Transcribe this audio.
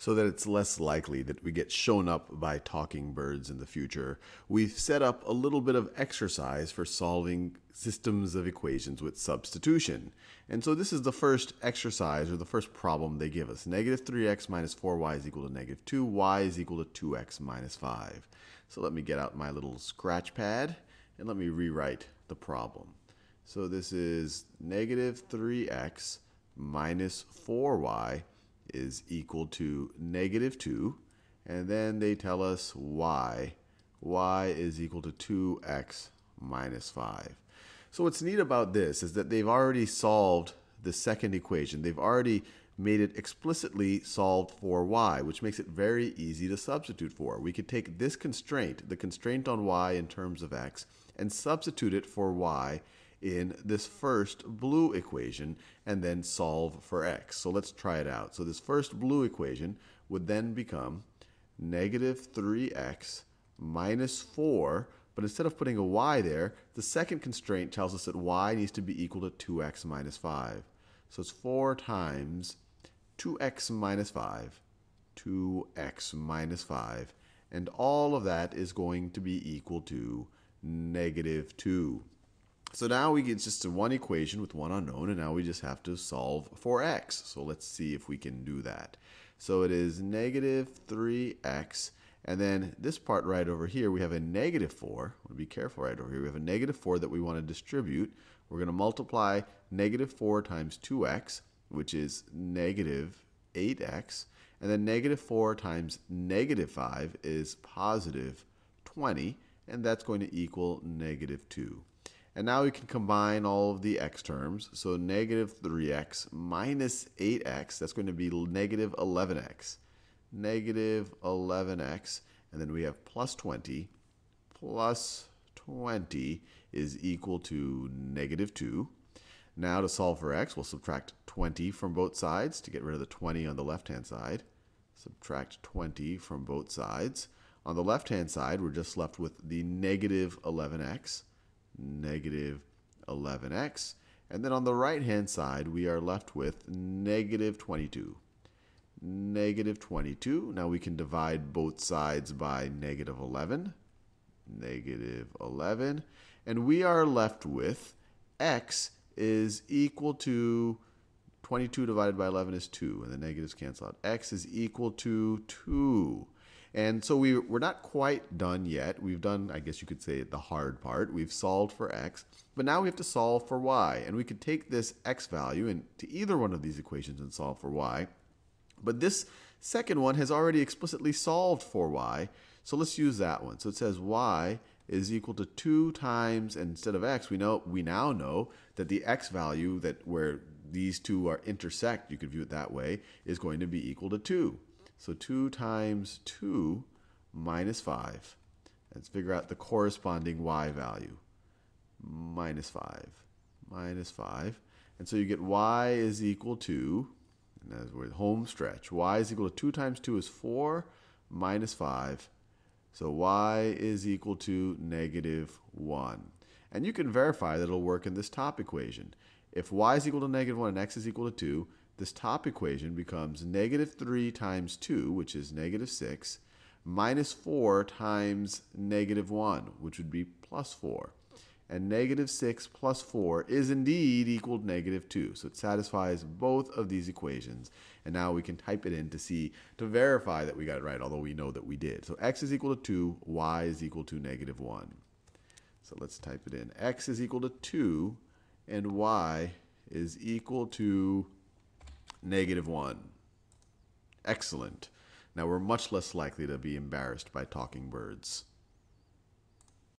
so that it's less likely that we get shown up by talking birds in the future, we've set up a little bit of exercise for solving systems of equations with substitution. And so this is the first exercise or the first problem they give us. Negative 3x minus 4y is equal to negative 2. y is equal to 2x minus 5. So let me get out my little scratch pad and let me rewrite the problem. So this is negative 3x minus 4y is equal to negative 2. And then they tell us y. y is equal to 2x minus 5. So what's neat about this is that they've already solved the second equation. They've already made it explicitly solved for y, which makes it very easy to substitute for. We could take this constraint, the constraint on y in terms of x, and substitute it for y in this first blue equation and then solve for x. So let's try it out. So this first blue equation would then become negative 3x minus 4. But instead of putting a y there, the second constraint tells us that y needs to be equal to 2x minus 5. So it's 4 times 2x minus 5, 2x minus 5. And all of that is going to be equal to negative 2. So now we get just one equation with one unknown, and now we just have to solve for x. So let's see if we can do that. So it is negative 3x, and then this part right over here, we have a negative 4. We'll be careful right over here. We have a negative 4 that we want to distribute. We're going to multiply negative 4 times 2x, which is negative 8x. And then negative 4 times negative 5 is positive 20, and that's going to equal negative 2. And now we can combine all of the x terms. So negative 3x minus 8x, that's going to be negative 11x. Negative 11x, and then we have plus 20. Plus 20 is equal to negative 2. Now to solve for x, we'll subtract 20 from both sides to get rid of the 20 on the left-hand side. Subtract 20 from both sides. On the left-hand side, we're just left with the negative 11x negative 11x. And then on the right-hand side, we are left with negative 22. Negative 22. Now we can divide both sides by negative 11. Negative 11. And we are left with x is equal to 22 divided by 11 is 2, and the negatives cancel out. x is equal to 2. And so we, we're not quite done yet. We've done, I guess you could say, the hard part. We've solved for x, but now we have to solve for y. And we could take this x value and to either one of these equations and solve for y. But this second one has already explicitly solved for y, so let's use that one. So it says y is equal to 2 times, instead of x, we, know, we now know that the x value that where these two are intersect, you could view it that way, is going to be equal to 2. So 2 times 2 minus 5. Let's figure out the corresponding y value. Minus 5. Minus 5. And so you get y is equal to, and that's where the home stretch, y is equal to 2 times 2 is 4 minus 5. So y is equal to negative 1. And you can verify that it'll work in this top equation. If y is equal to negative 1 and x is equal to 2, this top equation becomes negative 3 times 2, which is negative 6, minus 4 times negative 1, which would be plus 4. And negative 6 plus 4 is indeed equal to negative 2. So it satisfies both of these equations. And now we can type it in to see, to verify that we got it right, although we know that we did. So x is equal to 2, y is equal to negative 1. So let's type it in. x is equal to 2, and y is equal to negative one. Excellent. Now we're much less likely to be embarrassed by talking birds.